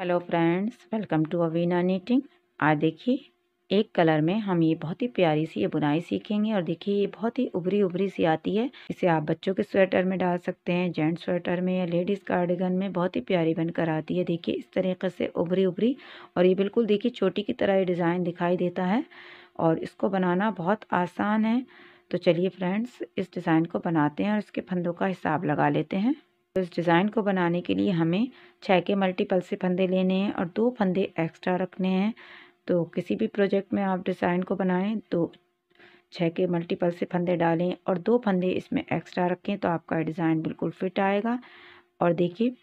hello friends welcome to Avina knitting आज देखिए एक कलर में हम ये बहुत ही प्यारी सी ये बुनाई सीखेंगे और देखिए ये बहुत ही उभरी उभरी सी आती है इसे आप बच्चों के स्वेटर में डाल सकते हैं जेंट्स स्वेटर में या लेडीज़ कार्डिगन में बहुत ही प्यारी बनकर आती है देखिए इस तरीके से उभरी उभरी और ये बिल्कुल देखिए छोटी की तरह ये डिज़ाइन दिखाई देता है और इसको बनाना बहुत आसान है तो चलिए फ्रेंड्स इस डिज़ाइन को बनाते हैं और इसके फंदों का हिसाब लगा लेते हैं तो इस डिज़ाइन को बनाने के लिए हमें छः के मल्टीपल से फंदे लेने हैं और दो फंदे एक्स्ट्रा रखने हैं तो किसी भी प्रोजेक्ट में आप डिज़ाइन को बनाएं तो छः के मल्टीपल से फंदे डालें और दो फंदे इसमें एक्स्ट्रा रखें तो आपका डिज़ाइन बिल्कुल फिट आएगा और देखिए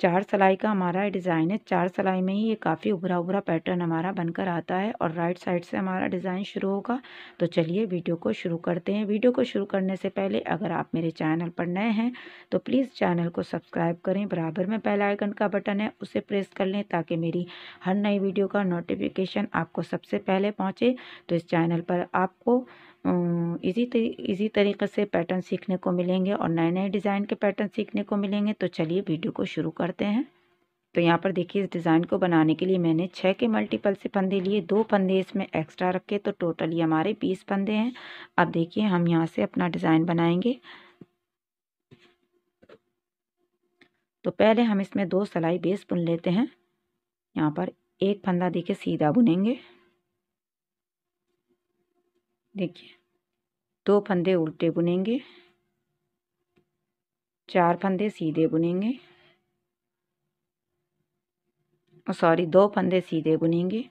चार सलाई का हमारा डिज़ाइन है चार सलाई में ही ये काफ़ी उभरा उभरा पैटर्न हमारा बनकर आता है और राइट साइड से हमारा डिज़ाइन शुरू होगा तो चलिए वीडियो को शुरू करते हैं वीडियो को शुरू करने से पहले अगर आप मेरे चैनल पर नए हैं तो प्लीज़ चैनल को सब्सक्राइब करें बराबर में पहला आइकन का बटन है उसे प्रेस कर लें ताकि मेरी हर नई वीडियो का नोटिफिकेशन आपको सबसे पहले पहुँचे तो इस चैनल पर आपको इसी तरी, इसी तरीके से पैटर्न सीखने को मिलेंगे और नए नए डिज़ाइन के पैटर्न सीखने को मिलेंगे तो चलिए वीडियो को शुरू करते हैं तो यहाँ पर देखिए इस डिज़ाइन को बनाने के लिए मैंने छः के मल्टीपल से फंदे लिए दो फंदे इसमें एक्स्ट्रा रखे तो टोटली हमारे बीस फंदे हैं अब देखिए हम यहाँ से अपना डिज़ाइन बनाएंगे तो पहले हम इसमें दो सलाई बेस बुन लेते हैं यहाँ पर एक फंदा देखिए सीधा बुनेंगे देखिए दो फंदे उल्टे बुनेंगे चार फंदे सीधे बुनेंगे सॉरी दो फंदे सीधे बुनेंगे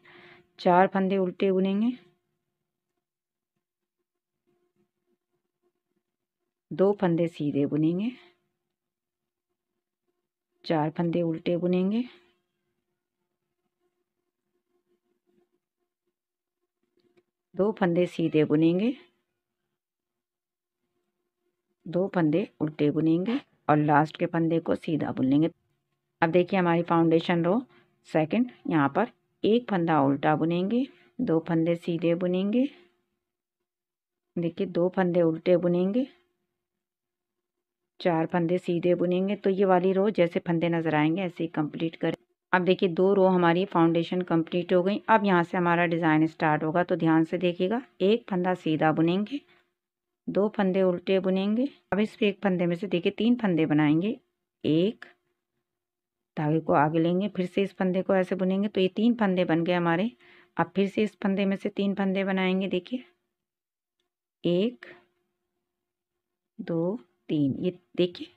चार फंदे उल्टे बुनेंगे दो फंदे सीधे बुनेंगे चार फंदे उल्टे बुनेंगे दो फंदे सीधे बुनेंगे दो फंदे उल्टे बुनेंगे और लास्ट के फंदे को सीधा बुन लेंगे अब देखिए हमारी फाउंडेशन रो सेकंड यहाँ पर एक फंदा उल्टा बुनेंगे दो फंदे सीधे बुनेंगे देखिए दो फंदे उल्टे बुनेंगे चार फंदे सीधे बुनेंगे तो ये वाली रो जैसे फंदे नज़र आएंगे ऐसे ही कंप्लीट करें अब देखिए दो रो हमारी फाउंडेशन कंप्लीट हो गई अब यहाँ से हमारा डिज़ाइन स्टार्ट होगा तो ध्यान से देखिएगा एक फंदा सीधा बुनेंगे दो फंदे उल्टे बुनेंगे अब इस पर एक फंदे में से देखिए तीन फंदे बनाएंगे एक धागे को आगे लेंगे फिर से इस फंदे को ऐसे बुनेंगे तो ये तीन फंदे बन गए हमारे अब फिर से इस फंदे में से तीन फंदे बनाएंगे देखिए एक दो तीन ये देखिए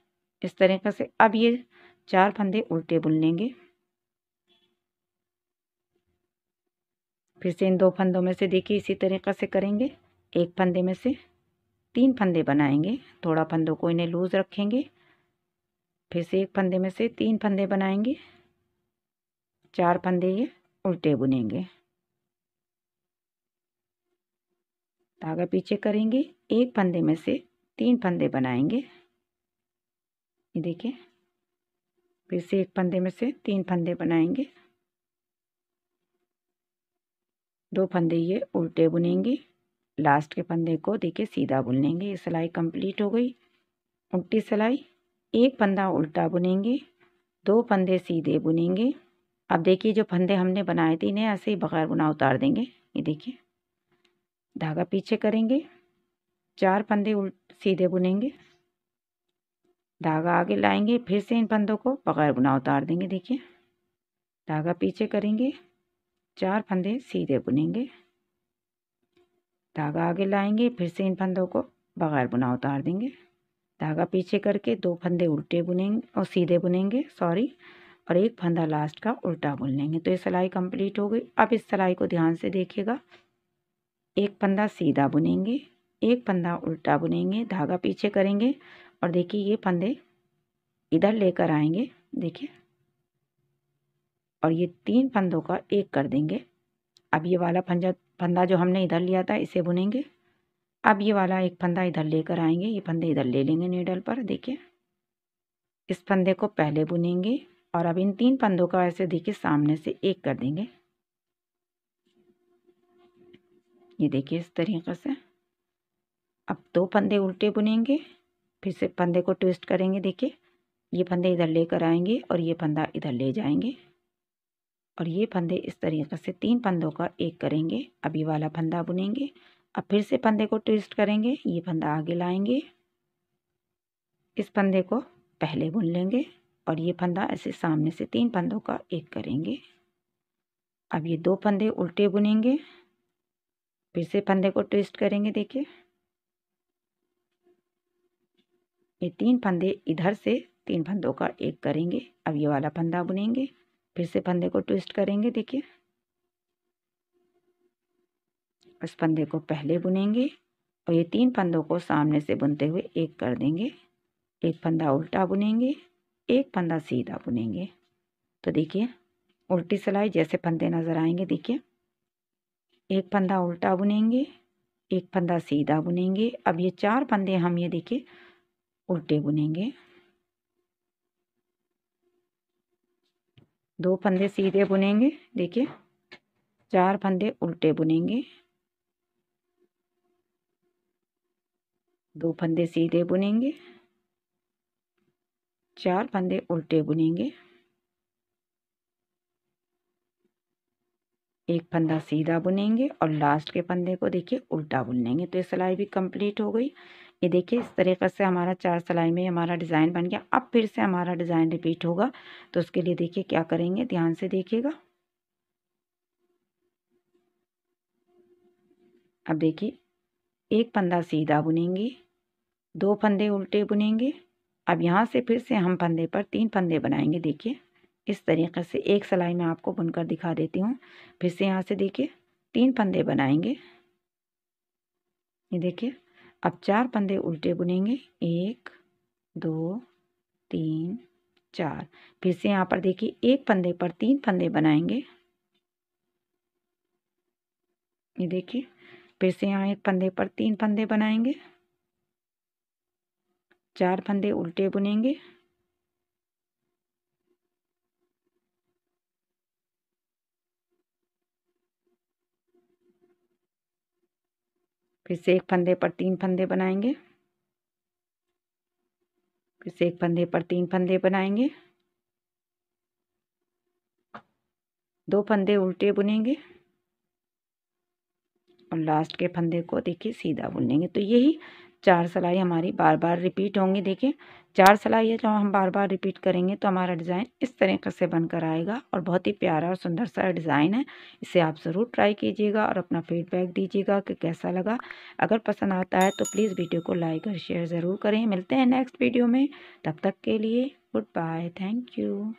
इस तरीके से अब ये चार फंदे उल्टे बुन लेंगे फिर से इन दो फंदों में से देखिए इसी तरीक़े से करेंगे एक फंदे में से तीन फंदे बनाएंगे थोड़ा फंदों को इन्हें लूज़ रखेंगे फिर से एक फंदे में से तीन फंदे बनाएंगे चार फंदे ये उल्टे बुनेंगे धागा पीछे करेंगे एक फंदे में से तीन फंदे बनाएंगे ये देखिए फिर से एक फंदे में से तीन फंदे बनाएंगे दो फंदे ये उल्टे बुनेंगे लास्ट के फंदे को देखिए सीधा बुन लेंगे ये सिलाई कंप्लीट हो गई उल्टी सिलाई एक फंदा उल्टा बुनेंगे दो फंदे सीधे बुनेंगे अब देखिए जो फंदे हमने बनाए थे इन्हें ऐसे ही बगैर बुना उतार देंगे ये देखिए धागा पीछे करेंगे चार फंदे उल्ट सीधे बुनेंगे धागा आगे लाएंगे फिर से इन फंदों को बगैर बुना उतार देंगे देखिए धागा पीछे करेंगे चार फंदे सीधे बुनेंगे धागा आगे लाएंगे फिर से इन फंदों को बगैर बुना उतार देंगे धागा पीछे करके दो फंदे उल्टे बुनेंगे और सीधे बुनेंगे सॉरी और एक फंदा लास्ट का उल्टा बुन लेंगे तो ये सिलाई कंप्लीट हो गई अब इस सिलाई को ध्यान से देखिएगा एक फंदा सीधा बुनेंगे एक फंदा उल्टा बुनेंगे धागा पीछे करेंगे और देखिए ये फंदे इधर लेकर आएंगे देखिए और ये तीन फंदों का एक कर देंगे अब ये वाला फंजा फंदा जो हमने इधर लिया था इसे बुनेंगे अब ये वाला एक फंदा इधर लेकर आएंगे ये फंदे इधर ले लेंगे नीडल पर देखिए इस फंदे को पहले बुनेंगे और अब इन तीन फंदों का ऐसे देखिए सामने से एक कर देंगे ये देखिए इस तरीके से अब दो फंदे उल्टे बुनेंगे फिर से फंदे को ट्विस्ट करेंगे देखिए ये फंदे इधर लेकर आएंगे और ये फंदा इधर ले जाएंगे और ये फंदे इस तरीके से तीन फंदों का एक करेंगे अभी वाला फंदा बुनेंगे अब फिर से फंदे को ट्विस्ट करेंगे ये फंदा आगे लाएंगे इस फंदे को पहले बुन लेंगे और ये फंदा ऐसे सामने से तीन फंदों का एक करेंगे अब ये दो फंदे उल्टे बुनेंगे फिर से फंदे को ट्विस्ट करेंगे देखिए ये तीन फंदे इधर से तीन फंदों का एक करेंगे अब ये वाला फंदा बुनेंगे फिर से फंदे को ट्विस्ट करेंगे देखिए इस फंदे को पहले बुनेंगे और ये तीन फंदों को सामने से बुनते हुए एक कर देंगे एक फंदा उल्टा बुनेंगे एक फंदा सीधा बुनेंगे तो देखिए उल्टी सिलाई जैसे फंदे नज़र आएंगे देखिए एक फंदा उल्टा बुनेंगे एक फंदा सीधा बुनेंगे अब ये चार फंदे हम ये देखिए उल्टे बुनेंगे दो फंदे सीधे बुनेंगे देखिए चार फंदे उल्टे बुनेंगे दो फंदे सीधे बुनेंगे चार फंदे उल्टे बुनेंगे एक फंदा सीधा बुनेंगे और लास्ट के फंदे को देखिए उल्टा बुन लेंगे तो ये सिलाई भी कंप्लीट हो गई ये देखिए इस तरीके से हमारा चार सिलाई में हमारा डिज़ाइन बन गया अब फिर से हमारा डिज़ाइन रिपीट होगा तो उसके लिए देखिए क्या करेंगे ध्यान से देखिएगा अब देखिए एक फंदा सीधा बुनेंगे दो फंदे उल्टे बुनेंगे अब यहाँ से फिर से हम फंदे पर तीन फंदे बनाएंगे देखिए इस तरीके से एक सिलाई में आपको बुनकर दिखा देती हूँ फिर से यहाँ से देखिए तीन फंदे बनाएंगे ये देखिए अब चार फंदे उल्टे बुनेंगे एक दो तीन चार फिर से यहाँ पर देखिए एक फंदे पर तीन फंदे बनाएंगे ये देखिए फिर से यहाँ एक फंदे पर तीन फंदे बनाएंगे चार फंदे उल्टे बुनेंगे फिर से एक फंदे पर तीन फंदे बनाएंगे फिर से एक फंदे पर तीन फंदे बनाएंगे दो फंदे उल्टे बुनेंगे और लास्ट के फंदे को देखिए सीधा बुनेंगे तो यही चार सिलाई हमारी बार बार रिपीट होंगी देखिए चार सिलाई है जो हम बार बार रिपीट करेंगे तो हमारा डिज़ाइन इस तरीके से बनकर आएगा और बहुत ही प्यारा और सुंदर सा डिज़ाइन है इसे आप ज़रूर ट्राई कीजिएगा और अपना फीडबैक दीजिएगा कि कैसा लगा अगर पसंद आता है तो प्लीज़ वीडियो को लाइक और शेयर ज़रूर करें मिलते हैं नेक्स्ट वीडियो में तब तक के लिए गुड बाय थैंक यू